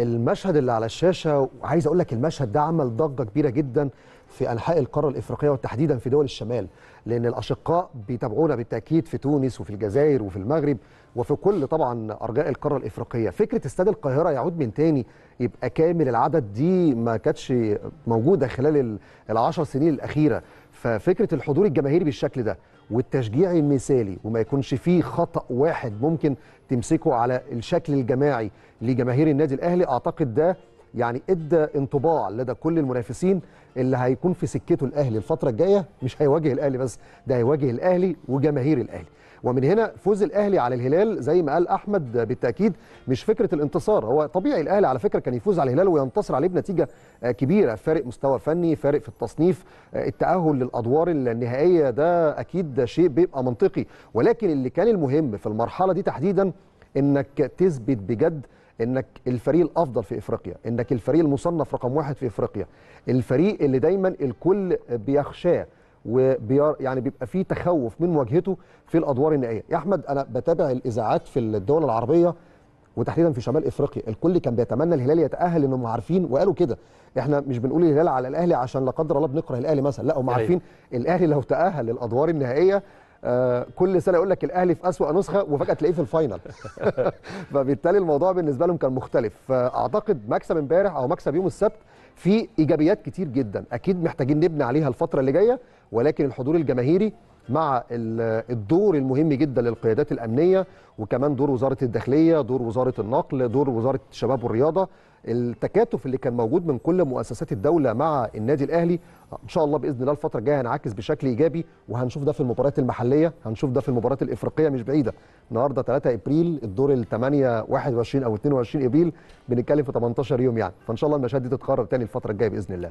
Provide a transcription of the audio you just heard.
المشهد اللي على الشاشه وعايز اقول لك المشهد ده عمل ضجه كبيره جدا في انحاء القاره الافريقيه وتحديدا في دول الشمال لان الاشقاء بيتابعونا بالتاكيد في تونس وفي الجزائر وفي المغرب وفي كل طبعا ارجاء القاره الافريقيه فكره استاد القاهره يعود من تاني يبقى كامل العدد دي ما كانتش موجوده خلال العشر سنين الاخيره ففكره الحضور الجماهيري بالشكل ده والتشجيع المثالي وما يكونش فيه خطأ واحد ممكن تمسكه على الشكل الجماعي لجماهير النادي الأهلي أعتقد ده يعني ادى انطباع لدى كل المنافسين اللي هيكون في سكته الاهلي الفتره الجايه مش هيواجه الاهلي بس ده هيواجه الاهلي وجماهير الاهلي ومن هنا فوز الاهلي على الهلال زي ما قال احمد بالتاكيد مش فكره الانتصار هو طبيعي الاهلي على فكره كان يفوز على الهلال وينتصر عليه بنتيجه آه، كبيره فارق مستوى فني فارق في التصنيف آه، التاهل للادوار النهائيه ده اكيد شيء بيبقى منطقي ولكن اللي كان المهم في المرحله دي تحديدا انك تثبت بجد انك الفريق الافضل في افريقيا انك الفريق المصنف رقم واحد في افريقيا الفريق اللي دايما الكل بيخشاه ويعني يعني بيبقى في تخوف من مواجهته في الادوار النهائيه يا احمد انا بتابع الاذاعات في الدول العربيه وتحديدا في شمال افريقيا الكل كان بيتمنى الهلال يتاهل انهم عارفين وقالوا كده احنا مش بنقول الهلال على الاهلي عشان لا قدر الله بنكره الاهلي مثلا لا هم عارفين الاهلي لو تاهل للادوار النهائيه آه، كل سنه يقول لك الاهلي في اسوا نسخه وفجاه تلاقيه في الفاينل فبالتالي الموضوع بالنسبه لهم كان مختلف فاعتقد مكسب امبارح او مكسب يوم السبت في ايجابيات كتير جدا اكيد محتاجين نبني عليها الفتره اللي جايه ولكن الحضور الجماهيري مع الدور المهم جدا للقيادات الامنيه وكمان دور وزاره الداخليه، دور وزاره النقل، دور وزاره الشباب والرياضه، التكاتف اللي كان موجود من كل مؤسسات الدوله مع النادي الاهلي ان شاء الله باذن الله الفتره الجايه هنعكس بشكل ايجابي وهنشوف ده في المباريات المحليه، هنشوف ده في المباريات الافريقيه مش بعيده، النهارده 3 ابريل الدور ال 8 21 او 22 ابريل بنتكلم في 18 يوم يعني، فان شاء الله المشاهد دي تتكرر تاني الفتره الجايه باذن الله.